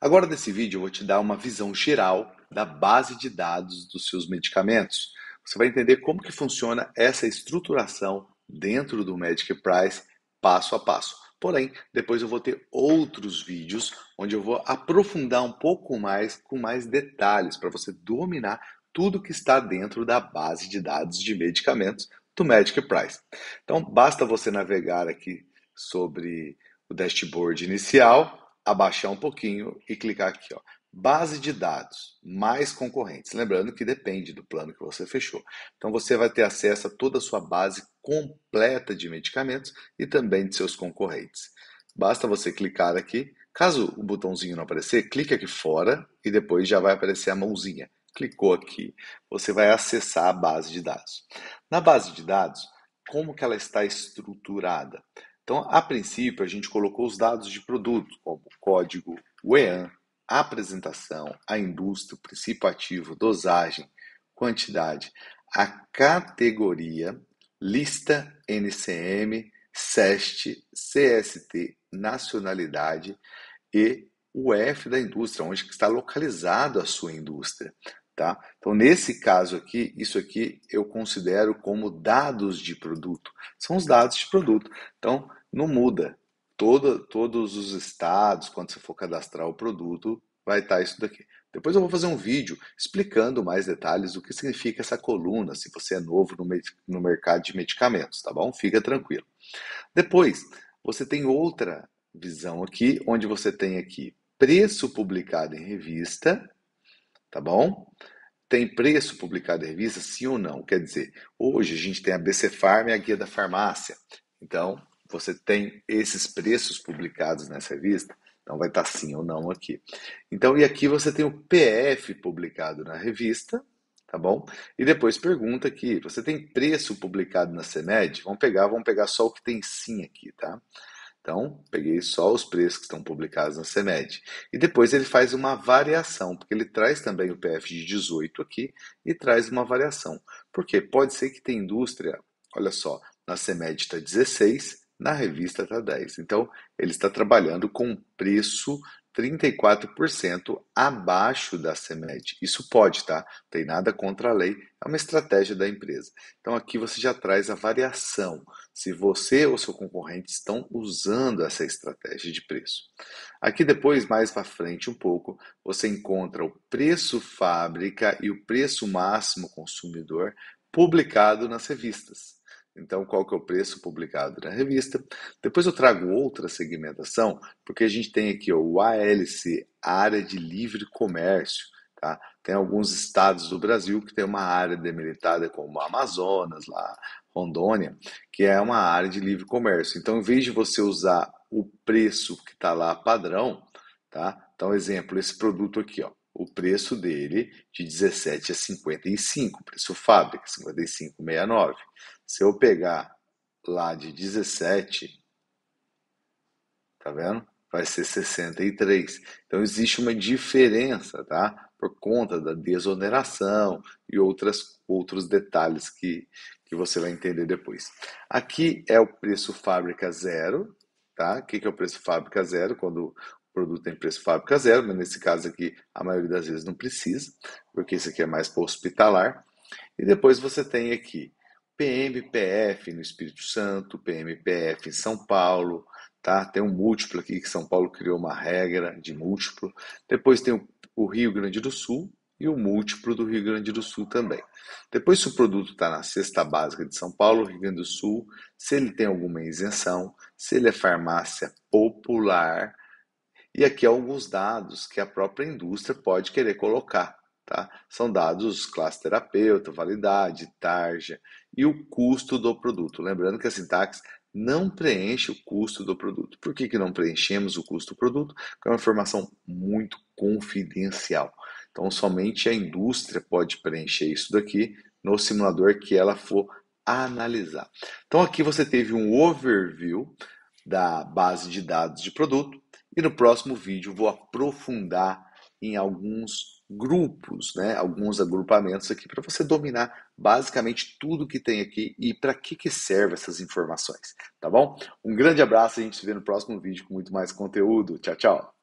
Agora, nesse vídeo, eu vou te dar uma visão geral da base de dados dos seus medicamentos. Você vai entender como que funciona essa estruturação dentro do Medic Price, passo a passo. Porém, depois eu vou ter outros vídeos onde eu vou aprofundar um pouco mais com mais detalhes para você dominar tudo que está dentro da base de dados de medicamentos do Magic Price. Então, basta você navegar aqui sobre o dashboard inicial abaixar um pouquinho e clicar aqui, ó. Base de dados, mais concorrentes. Lembrando que depende do plano que você fechou. Então você vai ter acesso a toda a sua base completa de medicamentos e também de seus concorrentes. Basta você clicar aqui. Caso o botãozinho não aparecer, clique aqui fora e depois já vai aparecer a mãozinha. Clicou aqui, você vai acessar a base de dados. Na base de dados, como que ela está estruturada? Então, a princípio, a gente colocou os dados de produto, como código, EAN, a apresentação, a indústria, o princípio ativo, dosagem, quantidade, a categoria, lista NCM, SEST, CST, nacionalidade e o F da indústria, onde está localizado a sua indústria. Tá? Então, nesse caso aqui, isso aqui eu considero como dados de produto. São os dados de produto. Então, não muda. Todo, todos os estados, quando você for cadastrar o produto, vai estar tá isso daqui. Depois eu vou fazer um vídeo explicando mais detalhes do que significa essa coluna, se você é novo no, no mercado de medicamentos, tá bom? Fica tranquilo. Depois, você tem outra visão aqui, onde você tem aqui preço publicado em revista, tá bom? Tem preço publicado em revista, sim ou não? Quer dizer, hoje a gente tem a BC Farm e a Guia da Farmácia. Então, você tem esses preços publicados nessa revista, então vai estar tá sim ou não aqui. Então, e aqui você tem o PF publicado na revista, tá bom? E depois pergunta aqui, você tem preço publicado na CEMED? Vamos pegar, vamos pegar só o que tem sim aqui, tá? Então, peguei só os preços que estão publicados na CEMED. E depois ele faz uma variação, porque ele traz também o PF de 18 aqui e traz uma variação. Porque pode ser que tenha indústria, olha só, na CEMED está 16, na revista está 10. Então, ele está trabalhando com um preço 34% abaixo da CEMED. Isso pode, tá? Tem nada contra a lei, é uma estratégia da empresa. Então aqui você já traz a variação, se você ou seu concorrente estão usando essa estratégia de preço. Aqui depois, mais para frente um pouco, você encontra o preço fábrica e o preço máximo consumidor publicado nas revistas. Então, qual que é o preço publicado na revista? Depois eu trago outra segmentação, porque a gente tem aqui o ALC, Área de Livre Comércio. Tá? Tem alguns estados do Brasil que tem uma área demilitada, como Amazonas, lá, Rondônia, que é uma área de livre comércio. Então, em vez de você usar o preço que está lá padrão, tá? Então, exemplo, esse produto aqui, ó, o preço dele de 17 a 55, preço fábrica, 55,69. Se eu pegar lá de 17, tá vendo? Vai ser 63. Então existe uma diferença, tá? Por conta da desoneração e outras, outros detalhes que, que você vai entender depois. Aqui é o preço fábrica zero, tá? O que, é o preço fábrica zero? Quando o produto tem preço fábrica zero, mas nesse caso aqui a maioria das vezes não precisa, porque isso aqui é mais para hospitalar. E depois você tem aqui PMPF no Espírito Santo, PMPF em São Paulo, tá? Tem um múltiplo aqui que São Paulo criou uma regra de múltiplo. Depois tem o, o Rio Grande do Sul e o múltiplo do Rio Grande do Sul também. Depois, se o produto está na cesta básica de São Paulo, Rio Grande do Sul, se ele tem alguma isenção, se ele é farmácia popular, e aqui alguns dados que a própria indústria pode querer colocar. Tá? São dados classe terapeuta, validade, tarja e o custo do produto. Lembrando que a sintaxe não preenche o custo do produto. Por que, que não preenchemos o custo do produto? Porque é uma informação muito confidencial. Então, somente a indústria pode preencher isso daqui no simulador que ela for analisar. Então, aqui você teve um overview da base de dados de produto e no próximo vídeo vou aprofundar em alguns grupos, né? alguns agrupamentos aqui para você dominar basicamente tudo que tem aqui e para que, que serve essas informações, tá bom? Um grande abraço, a gente se vê no próximo vídeo com muito mais conteúdo. Tchau, tchau!